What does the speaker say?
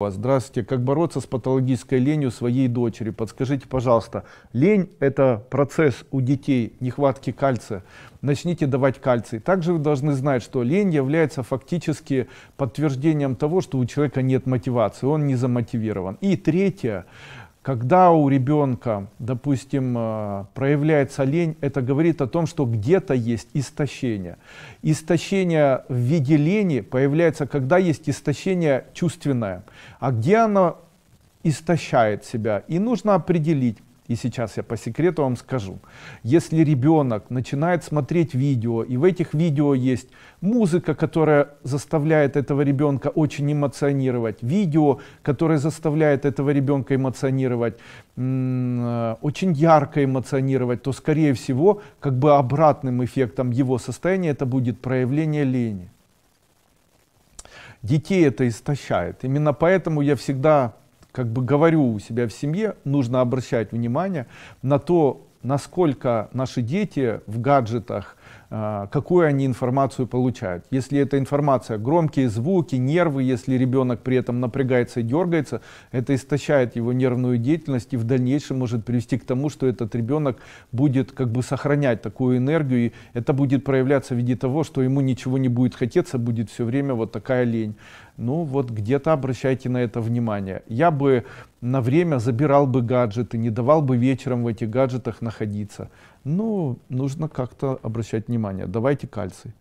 Здравствуйте. Как бороться с патологической ленью своей дочери? Подскажите, пожалуйста. Лень – это процесс у детей нехватки кальция. Начните давать кальций. Также вы должны знать, что лень является фактически подтверждением того, что у человека нет мотивации, он не замотивирован. И третье когда у ребенка, допустим, э, проявляется лень, это говорит о том, что где-то есть истощение. Истощение в виде лени появляется, когда есть истощение чувственное. А где оно истощает себя? И нужно определить, и сейчас я по секрету вам скажу. Если ребенок начинает смотреть видео, и в этих видео есть музыка, которая заставляет этого ребенка очень эмоционировать, видео, которое заставляет этого ребенка эмоционировать, э, очень ярко эмоционировать, то, скорее всего, как бы обратным эффектом его состояния это будет проявление лени. Детей это истощает. Именно поэтому я всегда как бы говорю у себя в семье, нужно обращать внимание на то, насколько наши дети в гаджетах, а, какую они информацию получают. Если эта информация громкие звуки, нервы, если ребенок при этом напрягается и дергается, это истощает его нервную деятельность и в дальнейшем может привести к тому, что этот ребенок будет как бы сохранять такую энергию, и это будет проявляться в виде того, что ему ничего не будет хотеться, будет все время вот такая лень ну вот где-то обращайте на это внимание. Я бы на время забирал бы гаджеты, не давал бы вечером в этих гаджетах находиться. Ну, нужно как-то обращать внимание. Давайте кальций.